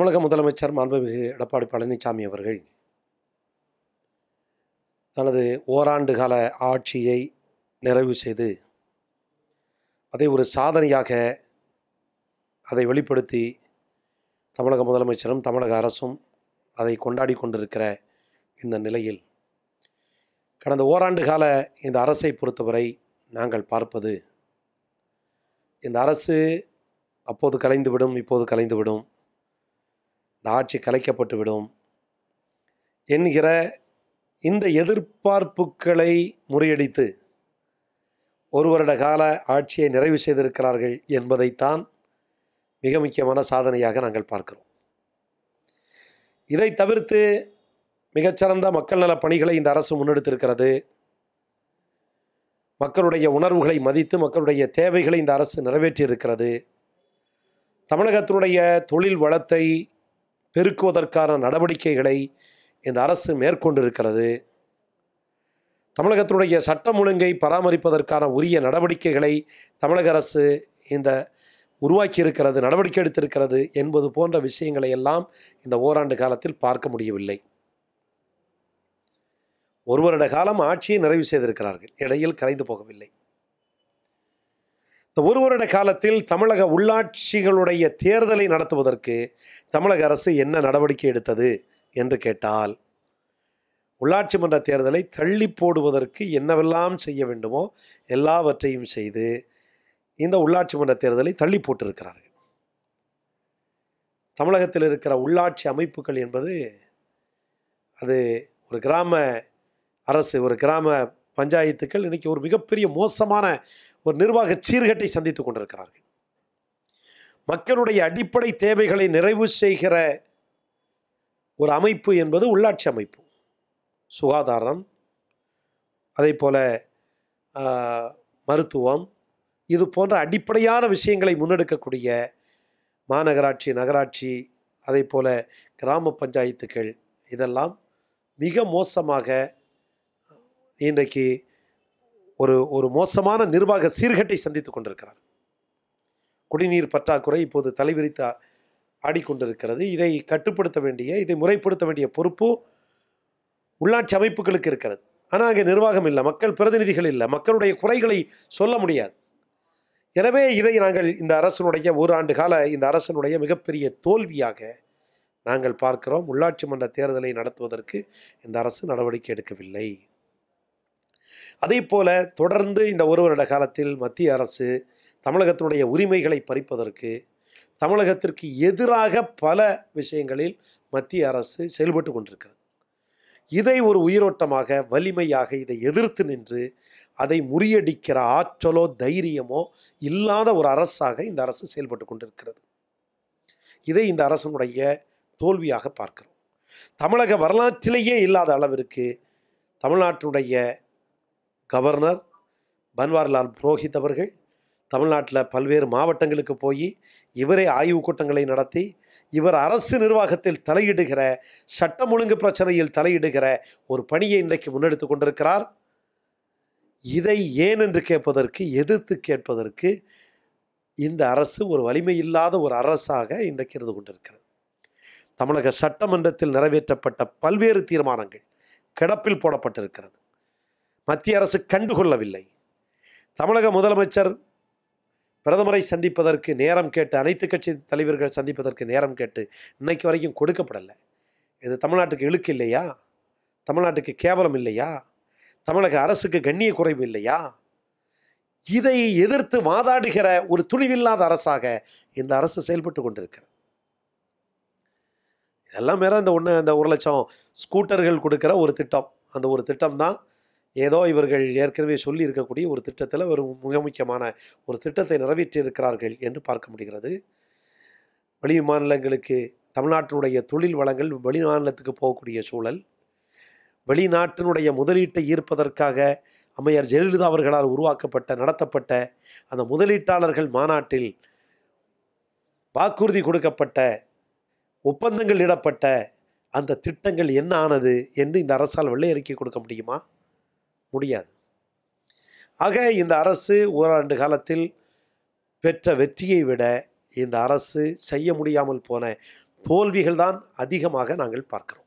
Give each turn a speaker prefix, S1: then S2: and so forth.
S1: தமிழக முதலமைச்சர் மாண்புமிகு எடப்பாடி பழனிசாமி அவர்கள் தனது ஓராண்டு கால ஆட்சியை நிறைவு செய்து அதை ஒரு சாதனையாக அதை வெளிப்படுத்தி தமிழக முதலமைச்சரும் தமிழக அரசும் அதை கொண்டாடி கொண்டிருக்கிற இந்த நிலையில் கடந்த ஓராண்டு கால இந்த அரசை பொறுத்தவரை நாங்கள் பார்ப்பது இந்த அரசு அப்போது கலைந்துவிடும் இப்போது கலைந்துவிடும் இந்த ஆட்சி கலைக்கப்பட்டுவிடும் என்கிற இந்த எதிர்பார்ப்புகளை முறியடித்து ஒரு வருட கால ஆட்சியை நிறைவு செய்திருக்கிறார்கள் என்பதைத்தான் மிக முக்கியமான சாதனையாக நாங்கள் பார்க்கிறோம் இதை தவிர்த்து மிகச்சிறந்த மக்கள் நல பணிகளை இந்த அரசு முன்னெடுத்திருக்கிறது மக்களுடைய உணர்வுகளை மதித்து மக்களுடைய தேவைகளை இந்த அரசு நிறைவேற்றியிருக்கிறது தமிழகத்தினுடைய தொழில் வளத்தை பெருக்குவதற்கான நடவடிக்கைகளை இந்த அரசு மேற்கொண்டிருக்கிறது தமிழகத்தினுடைய சட்டம் ஒழுங்கை பராமரிப்பதற்கான உரிய நடவடிக்கைகளை தமிழக அரசு இந்த உருவாக்கி இருக்கிறது நடவடிக்கை எடுத்திருக்கிறது என்பது போன்ற விஷயங்களை எல்லாம் இந்த ஓராண்டு காலத்தில் பார்க்க முடியவில்லை ஒரு வருட காலம் ஆட்சியை நிறைவு செய்திருக்கிறார்கள் இடையில் கலைந்து போகவில்லை இந்த ஒரு வருட காலத்தில் தமிழக உள்ளாட்சிகளுடைய தேர்தலை நடத்துவதற்கு தமிழக அரசு என்ன நடவடிக்கை எடுத்தது என்று கேட்டால் உள்ளாட்சி மன்ற தேர்தலை தள்ளி போடுவதற்கு என்னவெல்லாம் செய்ய வேண்டுமோ எல்லாவற்றையும் செய்து இந்த உள்ளாட்சி மன்ற தேர்தலை தள்ளி போட்டிருக்கிறார்கள் தமிழகத்தில் இருக்கிற உள்ளாட்சி அமைப்புகள் என்பது அது ஒரு கிராம அரசு ஒரு கிராம பஞ்சாயத்துக்கள் இன்றைக்கி ஒரு மிகப்பெரிய மோசமான ஒரு நிர்வாக சீர்கட்டை சந்தித்துக் கொண்டிருக்கிறார்கள் மக்களுடைய அடிப்படை தேவைகளை நிறைவு செய்கிற ஒரு அமைப்பு என்பது உள்ளாட்சி அமைப்பு சுகாதாரம் அதே போல் மருத்துவம் இது போன்ற அடிப்படையான விஷயங்களை முன்னெடுக்கக்கூடிய மாநகராட்சி நகராட்சி அதே போல் கிராம பஞ்சாயத்துக்கள் இதெல்லாம் மிக மோசமாக இன்றைக்கு ஒரு ஒரு மோசமான நிர்வாக சீர்கட்டை சந்தித்து கொண்டிருக்கிறார் குடிநீர் பற்றாக்குறை இப்போது தலைவிரித்து ஆடிக்கொண்டிருக்கிறது இதை கட்டுப்படுத்த வேண்டிய இதை முறைப்படுத்த வேண்டிய பொறுப்பு உள்ளாட்சி அமைப்புகளுக்கு இருக்கிறது ஆனால் அங்கே நிர்வாகம் இல்லை மக்கள் பிரதிநிதிகள் இல்லை மக்களுடைய குறைகளை சொல்ல முடியாது எனவே இதை நாங்கள் இந்த அரசனுடைய ஒரு ஆண்டு கால இந்த அரசனுடைய மிகப்பெரிய தோல்வியாக நாங்கள் பார்க்கிறோம் உள்ளாட்சி மன்ற தேர்தலை நடத்துவதற்கு இந்த அரசு நடவடிக்கை எடுக்கவில்லை அதே போல தொடர்ந்து இந்த ஒரு வருட காலத்தில் மத்திய அரசு தமிழகத்தினுடைய உரிமைகளை பறிப்பதற்கு தமிழகத்திற்கு எதிராக பல விஷயங்களில் மத்திய அரசு செயல்பட்டு கொண்டிருக்கிறது இதை ஒரு உயிரோட்டமாக வலிமையாக இதை எதிர்த்து நின்று அதை முறியடிக்கிற ஆற்றலோ தைரியமோ இல்லாத ஒரு அரசாக இந்த அரசு செயல்பட்டு கொண்டிருக்கிறது இதை இந்த அரசனுடைய தோல்வியாக பார்க்கிறோம் தமிழக வரலாற்றிலேயே இல்லாத அளவிற்கு தமிழ்நாட்டினுடைய கவர்னர் பன்வாரிலால் புரோஹித் அவர்கள் தமிழ்நாட்டில் பல்வேறு மாவட்டங்களுக்கு போய் இவரே ஆய்வுக் கூட்டங்களை நடத்தி இவர் அரசு நிர்வாகத்தில் தலையிடுகிற சட்டம் ஒழுங்கு பிரச்சனையில் தலையிடுகிற ஒரு பணியை இன்றைக்கு முன்னெடுத்து கொண்டிருக்கிறார் இதை ஏன் என்று கேட்பதற்கு எதிர்த்து கேட்பதற்கு இந்த அரசு ஒரு வலிமை இல்லாத ஒரு அரசாக இன்றைக்கு இருந்து கொண்டிருக்கிறது தமிழக சட்டமன்றத்தில் நிறைவேற்றப்பட்ட பல்வேறு தீர்மானங்கள் கிடப்பில் போடப்பட்டிருக்கிறது மத்திய அரசு கண்டுகொள்ளவில்லை தமிழக முதலமைச்சர் பிரதமரை சந்திப்பதற்கு நேரம் கேட்டு அனைத்து கட்சி தலைவர்கள் சந்திப்பதற்கு நேரம் கேட்டு இன்னைக்கு வரைக்கும் கொடுக்கப்படலை இது தமிழ்நாட்டுக்கு இழுக்கு இல்லையா தமிழ்நாட்டுக்கு கேவலம் இல்லையா தமிழக அரசுக்கு கண்ணிய குறைவு இல்லையா இதை எதிர்த்து வாதாடுகிற ஒரு துணிவில்லாத அரசாக இந்த அரசு செயல்பட்டு கொண்டிருக்கிறது இதெல்லாம் வேற இந்த ஒன்று இந்த ஒரு லட்சம் ஸ்கூட்டர்கள் கொடுக்குற ஒரு திட்டம் அந்த ஒரு திட்டம் தான் ஏதோ இவர்கள் ஏற்கனவே சொல்லி இருக்கக்கூடிய ஒரு திட்டத்தில் ஒரு மிக முக்கியமான ஒரு திட்டத்தை நிறைவேற்றியிருக்கிறார்கள் என்று பார்க்க முடிகிறது வெளி மாநிலங்களுக்கு தமிழ்நாட்டினுடைய தொழில் வளங்கள் வெளிமாநிலத்துக்கு போகக்கூடிய சூழல் வெளிநாட்டினுடைய முதலீட்டை ஈர்ப்பதற்காக அமையர் ஜெயலலிதா அவர்களால் உருவாக்கப்பட்ட நடத்தப்பட்ட அந்த முதலீட்டாளர்கள் மாநாட்டில் வாக்குறுதி கொடுக்கப்பட்ட ஒப்பந்தங்கள் இடப்பட்ட அந்த திட்டங்கள் என்ன ஆனது என்று இந்த அரசால் வெள்ளை அறிக்கை கொடுக்க முடியுமா முடியாது ஆக இந்த அரசு ஓராண்டு காலத்தில் பெற்ற வெற்றியை விட இந்த அரசு செய்ய முடியாமல் போன தோல்விகள் தான் அதிகமாக நாங்கள் பார்க்கிறோம்